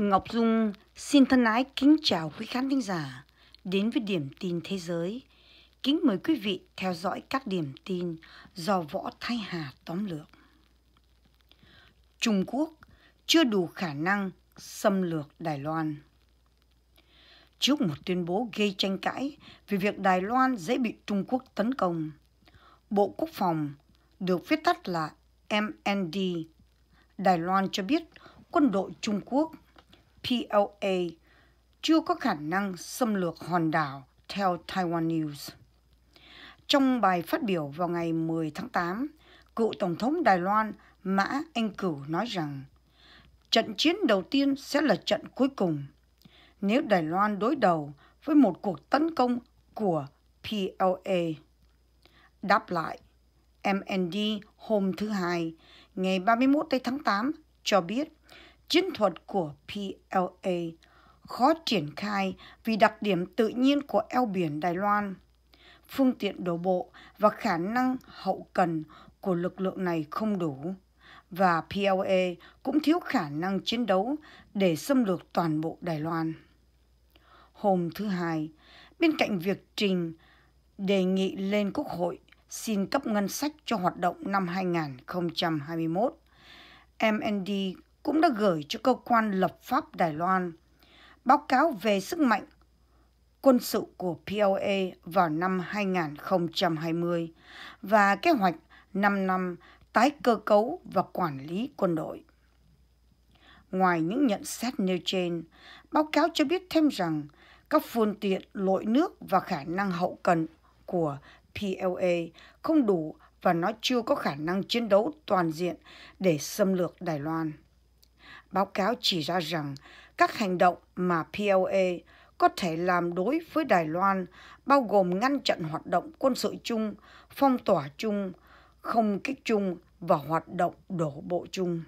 Ngọc Dung xin thân ái kính chào quý khán thính giả đến với điểm tin thế giới. Kính mời quý vị theo dõi các điểm tin do Võ Thái Hà tóm lược. Trung Quốc chưa đủ khả năng xâm lược Đài Loan. Trước một tuyên bố gây tranh cãi về việc Đài Loan dễ bị Trung Quốc tấn công, Bộ Quốc phòng được viết tắt là MND Đài Loan cho biết quân đội Trung Quốc PLA chưa có khả năng xâm lược hòn đảo theo Taiwan News. Trong bài phát biểu vào ngày 10 tháng 8, cựu Tổng thống Đài Loan Mã Anh Cửu nói rằng trận chiến đầu tiên sẽ là trận cuối cùng nếu Đài Loan đối đầu với một cuộc tấn công của PLA. Đáp lại, MND hôm thứ Hai, ngày 31 tháng 8 cho biết Chiến thuật của PLA khó triển khai vì đặc điểm tự nhiên của eo biển Đài Loan. Phương tiện đổ bộ và khả năng hậu cần của lực lượng này không đủ và PLA cũng thiếu khả năng chiến đấu để xâm lược toàn bộ Đài Loan. Hôm thứ Hai, bên cạnh việc trình đề nghị lên Quốc hội xin cấp ngân sách cho hoạt động năm 2021, MND cũng đã gửi cho cơ quan lập pháp Đài Loan báo cáo về sức mạnh quân sự của PLA vào năm 2020 và kế hoạch 5 năm tái cơ cấu và quản lý quân đội. Ngoài những nhận xét nêu trên, báo cáo cho biết thêm rằng các phương tiện lội nước và khả năng hậu cần của PLA không đủ và nó chưa có khả năng chiến đấu toàn diện để xâm lược Đài Loan. Báo cáo chỉ ra rằng các hành động mà PLA có thể làm đối với Đài Loan bao gồm ngăn chặn hoạt động quân sự chung, phong tỏa chung, không kích chung và hoạt động đổ bộ chung.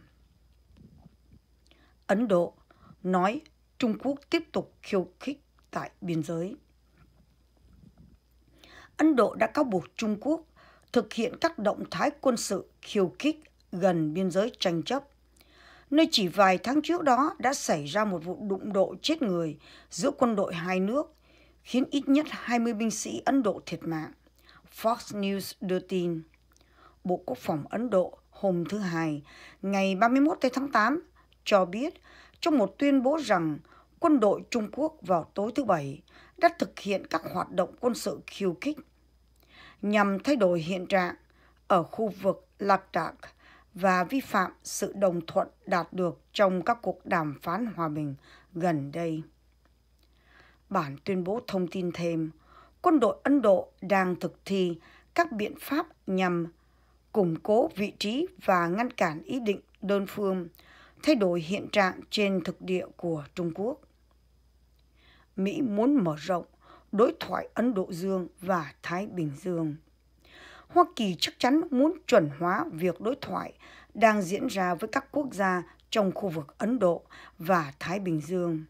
Ấn Độ nói Trung Quốc tiếp tục khiêu khích tại biên giới. Ấn Độ đã cáo buộc Trung Quốc thực hiện các động thái quân sự khiêu khích gần biên giới tranh chấp nơi chỉ vài tháng trước đó đã xảy ra một vụ đụng độ chết người giữa quân đội hai nước, khiến ít nhất 20 binh sĩ Ấn Độ thiệt mạng. Fox News đưa tin, Bộ Quốc phòng Ấn Độ hôm thứ Hai, ngày 31 tháng 8, cho biết trong một tuyên bố rằng quân đội Trung Quốc vào tối thứ Bảy đã thực hiện các hoạt động quân sự khiêu khích nhằm thay đổi hiện trạng ở khu vực Ladakh và vi phạm sự đồng thuận đạt được trong các cuộc đàm phán hòa bình gần đây. Bản tuyên bố thông tin thêm, quân đội Ấn Độ đang thực thi các biện pháp nhằm củng cố vị trí và ngăn cản ý định đơn phương thay đổi hiện trạng trên thực địa của Trung Quốc. Mỹ muốn mở rộng đối thoại Ấn Độ Dương và Thái Bình Dương. Hoa Kỳ chắc chắn muốn chuẩn hóa việc đối thoại đang diễn ra với các quốc gia trong khu vực Ấn Độ và Thái Bình Dương.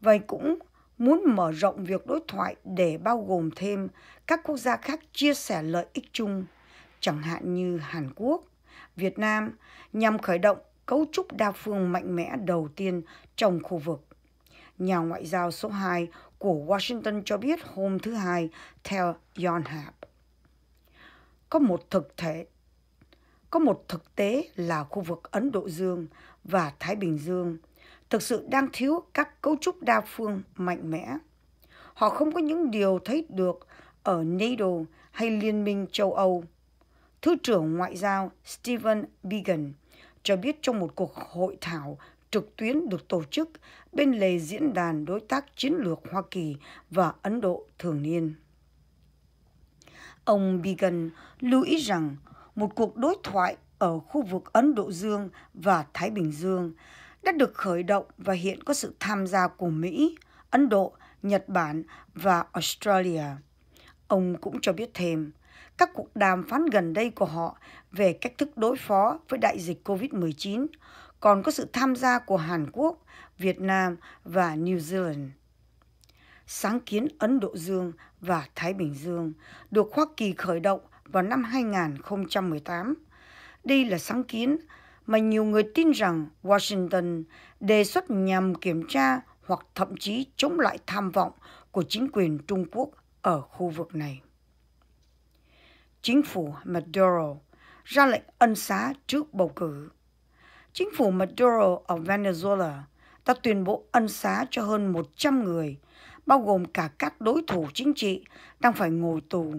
Vậy cũng muốn mở rộng việc đối thoại để bao gồm thêm các quốc gia khác chia sẻ lợi ích chung, chẳng hạn như Hàn Quốc, Việt Nam, nhằm khởi động cấu trúc đa phương mạnh mẽ đầu tiên trong khu vực. Nhà ngoại giao số 2 của Washington cho biết hôm thứ Hai theo Yonhap có một thực thể có một thực tế là khu vực Ấn Độ Dương và Thái Bình Dương thực sự đang thiếu các cấu trúc đa phương mạnh mẽ. Họ không có những điều thấy được ở NATO hay Liên minh châu Âu. Thứ trưởng Ngoại giao Stephen Biegun cho biết trong một cuộc hội thảo trực tuyến được tổ chức bên lề diễn đàn đối tác chiến lược Hoa Kỳ và Ấn Độ thường niên. Ông Began lưu ý rằng một cuộc đối thoại ở khu vực Ấn Độ Dương và Thái Bình Dương đã được khởi động và hiện có sự tham gia của Mỹ, Ấn Độ, Nhật Bản và Australia. Ông cũng cho biết thêm, các cuộc đàm phán gần đây của họ về cách thức đối phó với đại dịch COVID-19 còn có sự tham gia của Hàn Quốc, Việt Nam và New Zealand sáng kiến Ấn Độ Dương và Thái Bình Dương được Hoa Kỳ khởi động vào năm 2018. Đây là sáng kiến mà nhiều người tin rằng Washington đề xuất nhằm kiểm tra hoặc thậm chí chống lại tham vọng của chính quyền Trung Quốc ở khu vực này. Chính phủ Maduro ra lệnh ân xá trước bầu cử. Chính phủ Maduro ở Venezuela đã tuyên bố ân xá cho hơn 100 người bao gồm cả các đối thủ chính trị đang phải ngồi tù,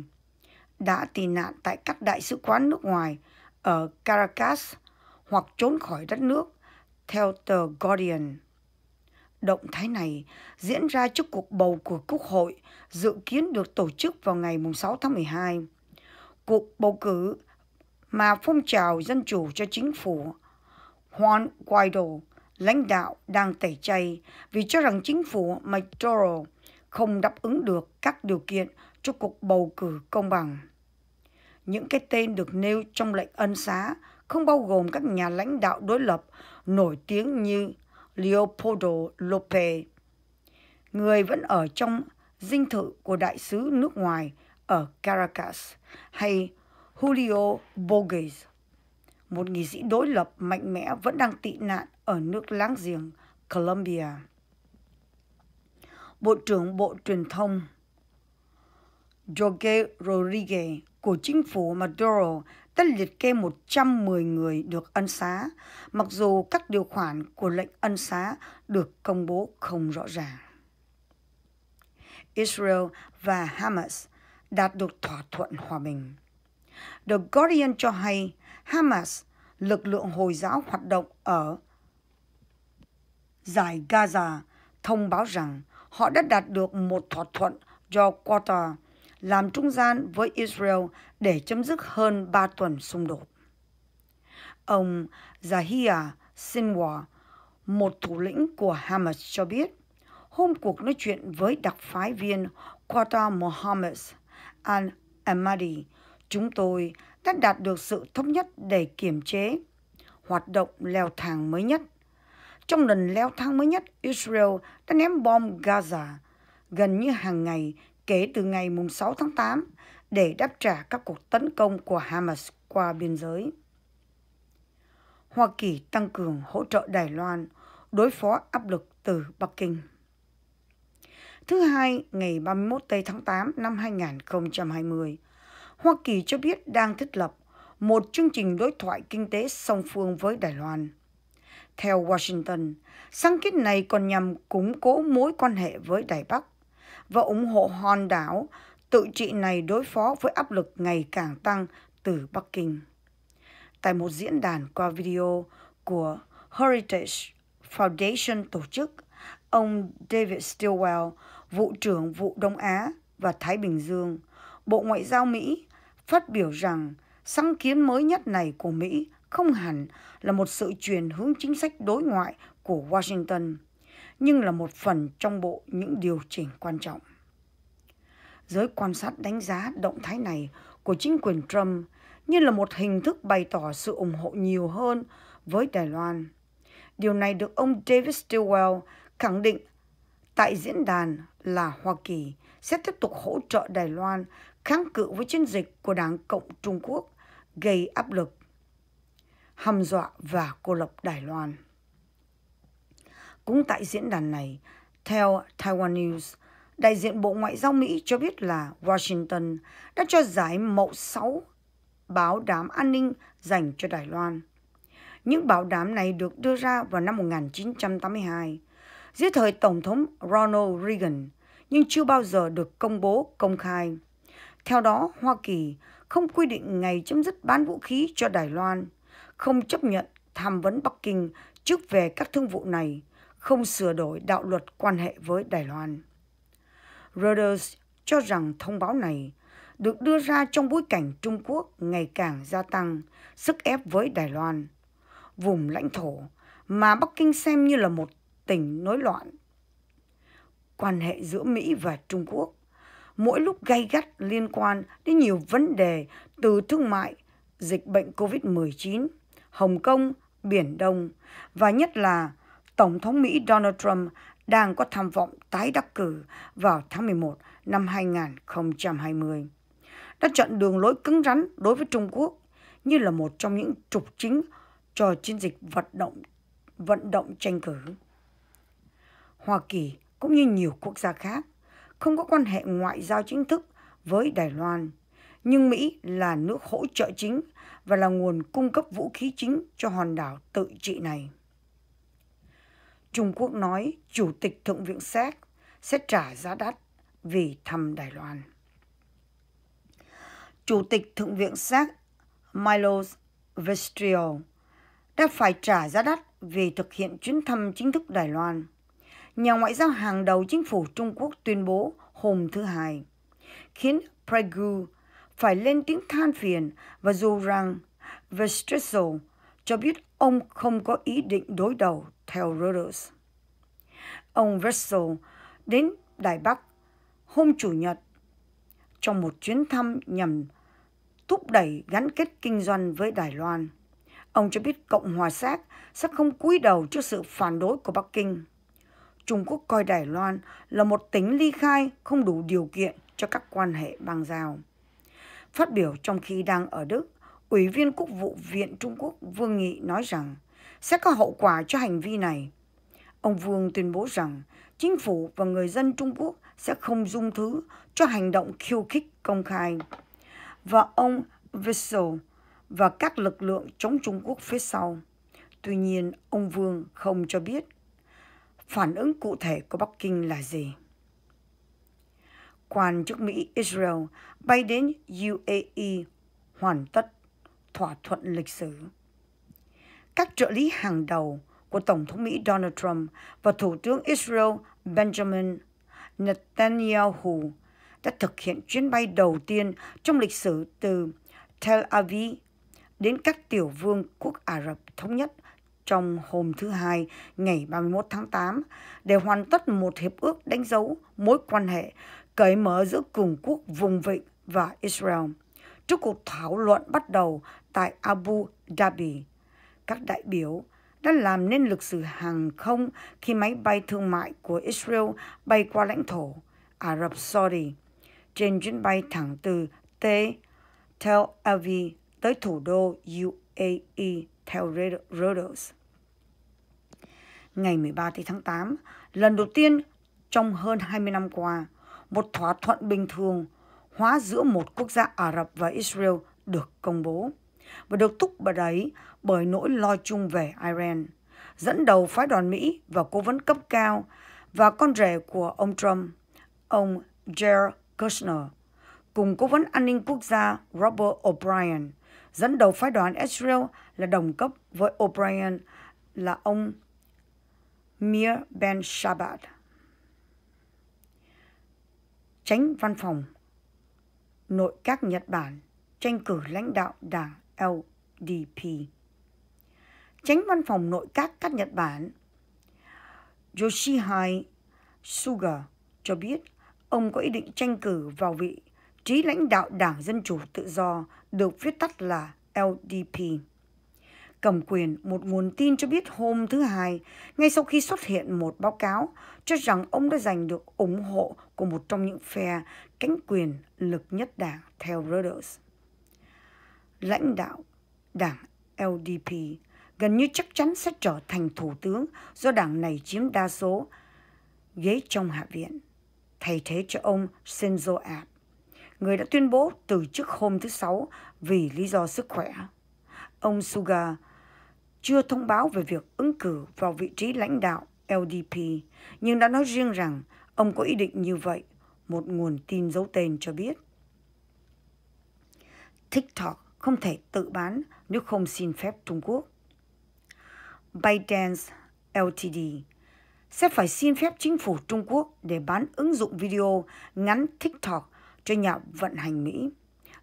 đã tị nạn tại các đại sứ quán nước ngoài ở Caracas hoặc trốn khỏi đất nước, theo tờ Guardian. Động thái này diễn ra trước cuộc bầu cử Quốc hội dự kiến được tổ chức vào ngày 6 tháng 12. Cuộc bầu cử mà phong trào dân chủ cho chính phủ Juan Guaido lãnh đạo đang tẩy chay vì cho rằng chính phủ Maduro không đáp ứng được các điều kiện cho cuộc bầu cử công bằng. Những cái tên được nêu trong lệnh ân xá không bao gồm các nhà lãnh đạo đối lập nổi tiếng như Leopoldo López, người vẫn ở trong dinh thự của đại sứ nước ngoài ở Caracas, hay Julio Borges, một nghị sĩ đối lập mạnh mẽ vẫn đang tị nạn ở nước láng giềng Colombia. Bộ trưởng Bộ Truyền thông Jorge Rodriguez của chính phủ Maduro đã liệt kê 110 người được ân xá, mặc dù các điều khoản của lệnh ân xá được công bố không rõ ràng. Israel và Hamas đạt được thỏa thuận hòa bình. The Guardian cho hay Hamas, lực lượng Hồi giáo hoạt động ở giải Gaza, thông báo rằng họ đã đạt được một thỏa thuận do Qatar làm trung gian với Israel để chấm dứt hơn 3 tuần xung đột. Ông Zahia Sinwar, một thủ lĩnh của Hamas cho biết, hôm cuộc nói chuyện với đặc phái viên Qatar Mohammed al-Ahmadi, chúng tôi đã đạt được sự thống nhất để kiềm chế hoạt động leo thang mới nhất trong lần leo thang mới nhất, Israel đã ném bom Gaza gần như hàng ngày kể từ ngày 6 tháng 8 để đáp trả các cuộc tấn công của Hamas qua biên giới. Hoa Kỳ tăng cường hỗ trợ Đài Loan đối phó áp lực từ Bắc Kinh. Thứ hai, ngày 31 tây tháng 8 năm 2020, Hoa Kỳ cho biết đang thiết lập một chương trình đối thoại kinh tế song phương với Đài Loan. Theo Washington, sáng kiến này còn nhằm củng cố mối quan hệ với Đài Bắc và ủng hộ hòn đảo tự trị này đối phó với áp lực ngày càng tăng từ Bắc Kinh. Tại một diễn đàn qua video của Heritage Foundation tổ chức, ông David Stilwell, vụ trưởng vụ Đông Á và Thái Bình Dương, Bộ Ngoại giao Mỹ, phát biểu rằng sáng kiến mới nhất này của Mỹ không hẳn là một sự chuyển hướng chính sách đối ngoại của Washington, nhưng là một phần trong bộ những điều chỉnh quan trọng. Giới quan sát đánh giá động thái này của chính quyền Trump như là một hình thức bày tỏ sự ủng hộ nhiều hơn với Đài Loan. Điều này được ông David Stilwell khẳng định tại diễn đàn là Hoa Kỳ sẽ tiếp tục hỗ trợ Đài Loan kháng cự với chiến dịch của Đảng Cộng Trung Quốc gây áp lực hăm dọa và cô lập Đài Loan. Cũng tại diễn đàn này, theo Taiwan News, đại diện Bộ Ngoại giao Mỹ cho biết là Washington đã cho giải mẫu 6 báo đám an ninh dành cho Đài Loan. Những báo đám này được đưa ra vào năm 1982 dưới thời Tổng thống Ronald Reagan nhưng chưa bao giờ được công bố công khai. Theo đó, Hoa Kỳ không quy định ngày chấm dứt bán vũ khí cho Đài Loan, không chấp nhận tham vấn Bắc Kinh trước về các thương vụ này, không sửa đổi đạo luật quan hệ với Đài Loan. Reuters cho rằng thông báo này được đưa ra trong bối cảnh Trung Quốc ngày càng gia tăng sức ép với Đài Loan, vùng lãnh thổ mà Bắc Kinh xem như là một tỉnh nối loạn. Quan hệ giữa Mỹ và Trung Quốc mỗi lúc gay gắt liên quan đến nhiều vấn đề từ thương mại, dịch bệnh COVID-19 Hồng Kông, Biển Đông và nhất là Tổng thống Mỹ Donald Trump đang có tham vọng tái đắc cử vào tháng 11 năm 2020. Đã chọn đường lối cứng rắn đối với Trung Quốc như là một trong những trục chính cho chiến dịch vận động vận động tranh cử. Hoa Kỳ cũng như nhiều quốc gia khác không có quan hệ ngoại giao chính thức với Đài Loan, nhưng Mỹ là nước hỗ trợ chính và là nguồn cung cấp vũ khí chính cho hòn đảo tự trị này. Trung Quốc nói Chủ tịch Thượng viện Séc sẽ trả giá đắt vì thăm Đài Loan. Chủ tịch Thượng viện Séc Milos Vestrio đã phải trả giá đắt vì thực hiện chuyến thăm chính thức Đài Loan. Nhà ngoại giao hàng đầu chính phủ Trung Quốc tuyên bố hôm thứ Hai, khiến Pregu phải lên tiếng than phiền và dù rằng Vestresel cho biết ông không có ý định đối đầu theo Reuters. Ông Vessel đến Đài Bắc hôm Chủ nhật trong một chuyến thăm nhằm thúc đẩy gắn kết kinh doanh với Đài Loan. Ông cho biết Cộng hòa Xác sẽ không cúi đầu trước sự phản đối của Bắc Kinh. Trung Quốc coi Đài Loan là một tỉnh ly khai không đủ điều kiện cho các quan hệ bang giao. Phát biểu trong khi đang ở Đức, Ủy viên Quốc vụ Viện Trung Quốc Vương Nghị nói rằng sẽ có hậu quả cho hành vi này. Ông Vương tuyên bố rằng chính phủ và người dân Trung Quốc sẽ không dung thứ cho hành động khiêu khích công khai. Và ông Vissel và các lực lượng chống Trung Quốc phía sau. Tuy nhiên, ông Vương không cho biết phản ứng cụ thể của Bắc Kinh là gì quan chức Mỹ Israel bay đến UAE hoàn tất thỏa thuận lịch sử. Các trợ lý hàng đầu của Tổng thống Mỹ Donald Trump và Thủ tướng Israel Benjamin Netanyahu đã thực hiện chuyến bay đầu tiên trong lịch sử từ Tel Aviv đến các tiểu vương quốc Ả Rập Thống Nhất trong hôm thứ Hai ngày 31 tháng 8 để hoàn tất một hiệp ước đánh dấu mối quan hệ cởi mở giữa cường quốc vùng vịnh và Israel. Trước cuộc thảo luận bắt đầu tại Abu Dhabi, các đại biểu đã làm nên lịch sử hàng không khi máy bay thương mại của Israel bay qua lãnh thổ Ả Rập Saudi trên chuyến bay thẳng từ T Tel Aviv tới thủ đô UAE theo Reuters. Ngày 13 tháng 8, lần đầu tiên trong hơn 20 năm qua, một thỏa thuận bình thường hóa giữa một quốc gia Ả Rập và Israel được công bố và được thúc bà đấy bởi nỗi lo chung về Iran, dẫn đầu phái đoàn Mỹ và cố vấn cấp cao và con rể của ông Trump, ông Jared Kushner, cùng cố vấn an ninh quốc gia Robert O'Brien, dẫn đầu phái đoàn Israel là đồng cấp với O'Brien là ông Mir Ben Shabbat tránh văn phòng nội các Nhật Bản tranh cử lãnh đạo đảng LDP. Tránh văn phòng nội các các Nhật Bản Yoshihide Suga cho biết ông có ý định tranh cử vào vị trí lãnh đạo Đảng Dân Chủ Tự Do được viết tắt là LDP. Cầm quyền, một nguồn tin cho biết hôm thứ Hai, ngay sau khi xuất hiện một báo cáo cho rằng ông đã giành được ủng hộ của một trong những phe cánh quyền lực nhất đảng theo Reuters. Lãnh đạo đảng LDP gần như chắc chắn sẽ trở thành thủ tướng do đảng này chiếm đa số ghế trong Hạ viện, thay thế cho ông Shinzo Abe, người đã tuyên bố từ chức hôm thứ Sáu vì lý do sức khỏe ông Suga chưa thông báo về việc ứng cử vào vị trí lãnh đạo LDP, nhưng đã nói riêng rằng ông có ý định như vậy, một nguồn tin giấu tên cho biết. TikTok không thể tự bán nếu không xin phép Trung Quốc. ByteDance Ltd sẽ phải xin phép chính phủ Trung Quốc để bán ứng dụng video ngắn TikTok cho nhà vận hành Mỹ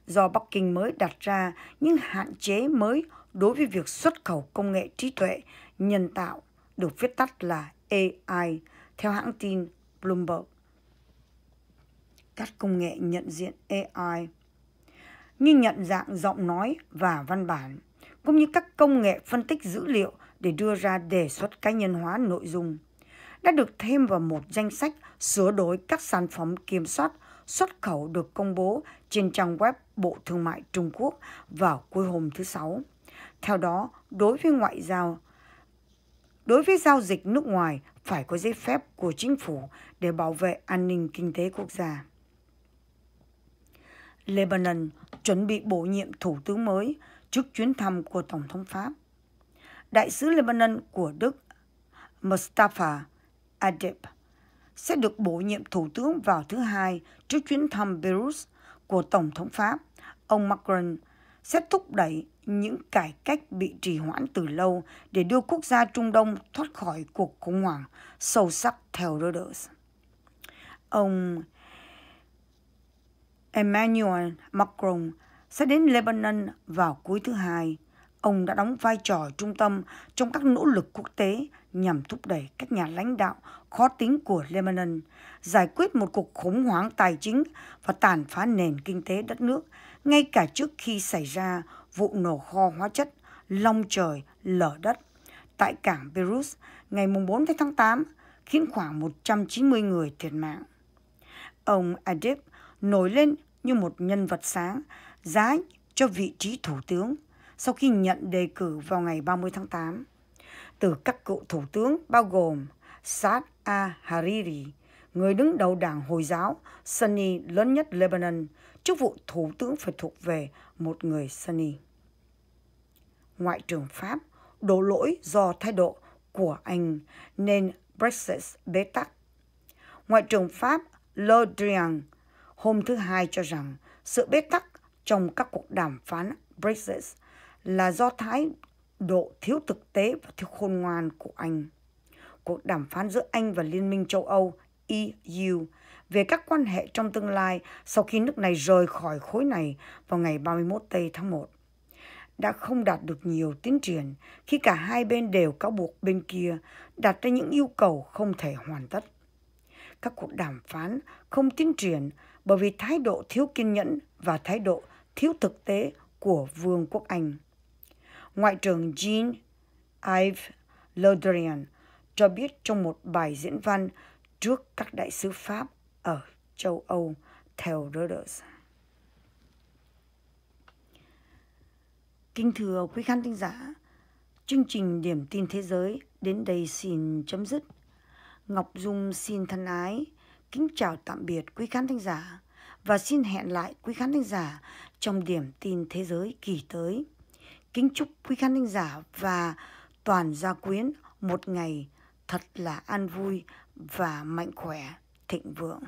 do Bắc Kinh mới đặt ra những hạn chế mới đối với việc xuất khẩu công nghệ trí tuệ nhân tạo được viết tắt là AI theo hãng tin Bloomberg. Các công nghệ nhận diện AI như nhận dạng giọng nói và văn bản, cũng như các công nghệ phân tích dữ liệu để đưa ra đề xuất cá nhân hóa nội dung, đã được thêm vào một danh sách sửa đổi các sản phẩm kiểm soát xuất khẩu được công bố trên trang web Bộ Thương mại Trung Quốc vào cuối hôm thứ Sáu. Theo đó, đối với ngoại giao, đối với giao dịch nước ngoài phải có giấy phép của chính phủ để bảo vệ an ninh kinh tế quốc gia. Lebanon chuẩn bị bổ nhiệm thủ tướng mới trước chuyến thăm của Tổng thống Pháp. Đại sứ Lebanon của Đức Mustafa Adib sẽ được bổ nhiệm thủ tướng vào thứ Hai trước chuyến thăm Beirut của Tổng thống Pháp, ông Macron sẽ thúc đẩy những cải cách bị trì hoãn từ lâu để đưa quốc gia Trung Đông thoát khỏi cuộc khủng hoảng sâu sắc theo Reuters. Ông Emmanuel Macron sẽ đến Lebanon vào cuối thứ hai ông đã đóng vai trò trung tâm trong các nỗ lực quốc tế nhằm thúc đẩy các nhà lãnh đạo khó tính của Lebanon giải quyết một cuộc khủng hoảng tài chính và tàn phá nền kinh tế đất nước ngay cả trước khi xảy ra vụ nổ kho hóa chất long trời lở đất tại cảng Beirut ngày 4 tháng 8 khiến khoảng 190 người thiệt mạng. Ông Adib nổi lên như một nhân vật sáng, giá cho vị trí thủ tướng – sau khi nhận đề cử vào ngày 30 tháng 8 từ các cựu thủ tướng bao gồm Saad al-Hariri, người đứng đầu đảng Hồi giáo Sunni lớn nhất Lebanon, chức vụ thủ tướng phải thuộc về một người Sunni. Ngoại trưởng Pháp đổ lỗi do thái độ của Anh nên Brexit bế tắc. Ngoại trưởng Pháp Le Drian hôm thứ Hai cho rằng sự bế tắc trong các cuộc đàm phán Brexit là do thái độ thiếu thực tế và thiếu khôn ngoan của Anh. Cuộc đàm phán giữa Anh và Liên minh châu Âu EU về các quan hệ trong tương lai sau khi nước này rời khỏi khối này vào ngày 31 Tây tháng 1 đã không đạt được nhiều tiến triển khi cả hai bên đều cáo buộc bên kia đặt ra những yêu cầu không thể hoàn tất. Các cuộc đàm phán không tiến triển bởi vì thái độ thiếu kiên nhẫn và thái độ thiếu thực tế của Vương quốc Anh. Ngoại trưởng Jean Yves Le Drian cho biết trong một bài diễn văn trước các đại sứ Pháp ở châu Âu theo Reuters. Kính thưa quý khán thính giả, chương trình Điểm tin thế giới đến đây xin chấm dứt. Ngọc Dung xin thân ái, kính chào tạm biệt quý khán thính giả và xin hẹn lại quý khán thính giả trong Điểm tin thế giới kỳ tới. Kính chúc quý khán thính giả và toàn gia quyến một ngày thật là an vui và mạnh khỏe, thịnh vượng.